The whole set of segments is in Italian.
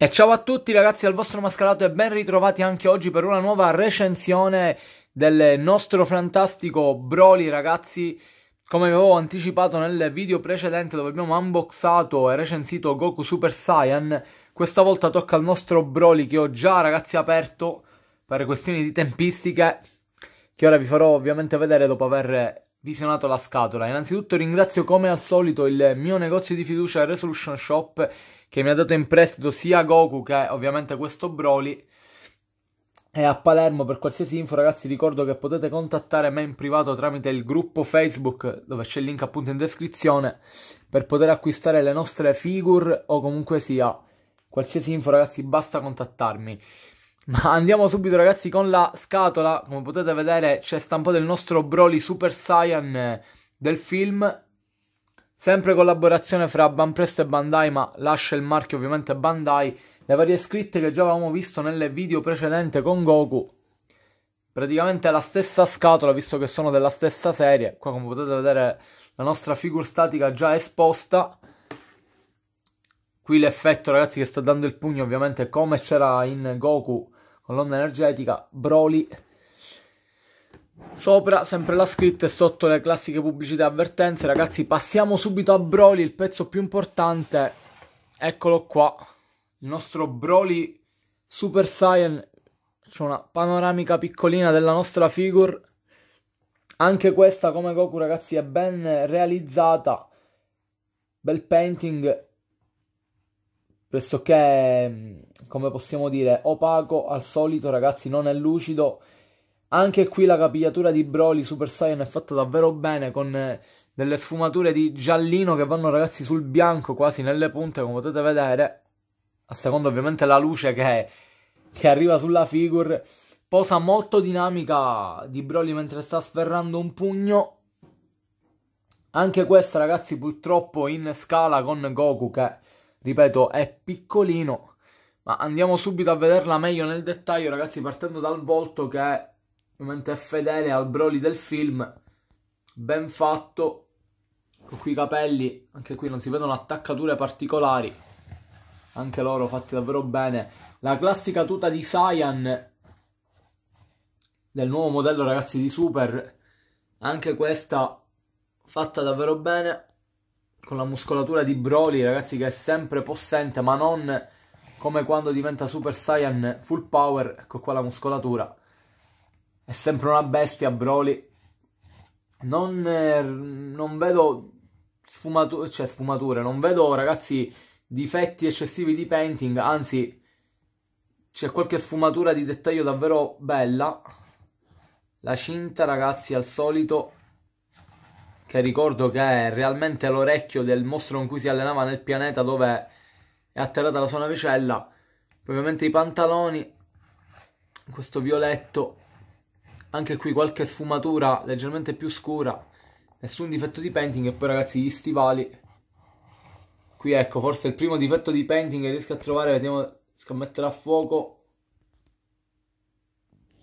E ciao a tutti ragazzi al vostro Mascalato e ben ritrovati anche oggi per una nuova recensione del nostro fantastico Broly ragazzi Come avevo anticipato nel video precedente dove abbiamo unboxato e recensito Goku Super Saiyan Questa volta tocca al nostro Broly che ho già ragazzi aperto per questioni di tempistiche Che ora vi farò ovviamente vedere dopo aver visionato la scatola Innanzitutto ringrazio come al solito il mio negozio di fiducia Resolution Shop che mi ha dato in prestito sia Goku che ovviamente questo Broly. E a Palermo per qualsiasi info ragazzi ricordo che potete contattare me in privato tramite il gruppo Facebook dove c'è il link appunto in descrizione per poter acquistare le nostre figure o comunque sia qualsiasi info ragazzi basta contattarmi. Ma andiamo subito ragazzi con la scatola, come potete vedere c'è stampato il nostro Broly Super Saiyan eh, del film Sempre collaborazione fra Banpresto e Bandai, ma lascia il marchio ovviamente Bandai, le varie scritte che già avevamo visto nel video precedente con Goku. Praticamente la stessa scatola, visto che sono della stessa serie. Qua come potete vedere la nostra figure statica già esposta. Qui l'effetto ragazzi che sta dando il pugno ovviamente come c'era in Goku con l'onda energetica, Broly Sopra sempre la scritta e sotto le classiche pubblicità e avvertenze, ragazzi, passiamo subito a Broly, il pezzo più importante. Eccolo qua, il nostro Broly Super Saiyan. C'è una panoramica piccolina della nostra figure. Anche questa, come Goku, ragazzi, è ben realizzata. Bel painting pressoché, come possiamo dire, opaco al solito, ragazzi, non è lucido anche qui la capigliatura di Broly Super Saiyan è fatta davvero bene con eh, delle sfumature di giallino che vanno ragazzi sul bianco quasi nelle punte come potete vedere a seconda ovviamente la luce che, che arriva sulla figure posa molto dinamica di Broly mentre sta sferrando un pugno anche questa ragazzi purtroppo in scala con Goku che ripeto è piccolino ma andiamo subito a vederla meglio nel dettaglio ragazzi partendo dal volto che Ovviamente è fedele al Broly del film, ben fatto, con qui i capelli, anche qui non si vedono attaccature particolari, anche loro fatti davvero bene. La classica tuta di Saiyan del nuovo modello ragazzi di Super, anche questa fatta davvero bene, con la muscolatura di Broly ragazzi che è sempre possente ma non come quando diventa Super Saiyan Full Power, ecco qua la muscolatura è sempre una bestia Broly. Non, eh, non vedo sfumature, cioè sfumature, non vedo ragazzi difetti eccessivi di painting, anzi c'è qualche sfumatura di dettaglio davvero bella. La cinta ragazzi al solito che ricordo che è realmente l'orecchio del mostro con cui si allenava nel pianeta dove è atterrata la sua navicella. Ovviamente i pantaloni, questo violetto anche qui qualche sfumatura leggermente più scura, nessun difetto di painting e poi ragazzi gli stivali, qui ecco forse il primo difetto di painting che riesco a trovare, vediamo, riesco a mettere a fuoco,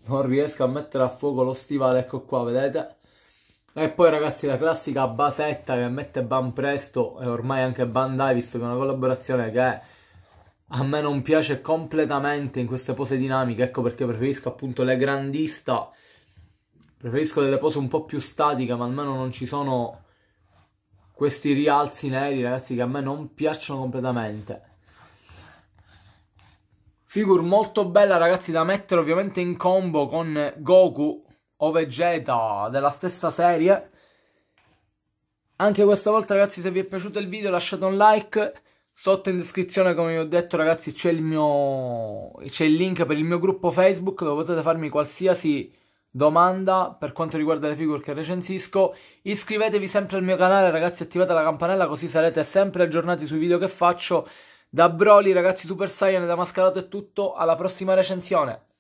non riesco a mettere a fuoco lo stivale, ecco qua vedete, e poi ragazzi la classica basetta che mette Ban Presto e ormai anche Bandai visto che è una collaborazione che a me non piace completamente in queste pose dinamiche, ecco perché preferisco appunto le grandista Preferisco delle pose un po' più statiche, ma almeno non ci sono questi rialzi neri, ragazzi, che a me non piacciono completamente. Figure molto bella, ragazzi, da mettere ovviamente in combo con Goku o Vegeta della stessa serie. Anche questa volta, ragazzi, se vi è piaciuto il video lasciate un like. Sotto in descrizione, come vi ho detto, ragazzi, c'è il mio... c'è il link per il mio gruppo Facebook dove potete farmi qualsiasi domanda per quanto riguarda le figure che recensisco. Iscrivetevi sempre al mio canale, ragazzi, attivate la campanella così sarete sempre aggiornati sui video che faccio. Da Broly, ragazzi Super Saiyan e da Mascarato è tutto, alla prossima recensione!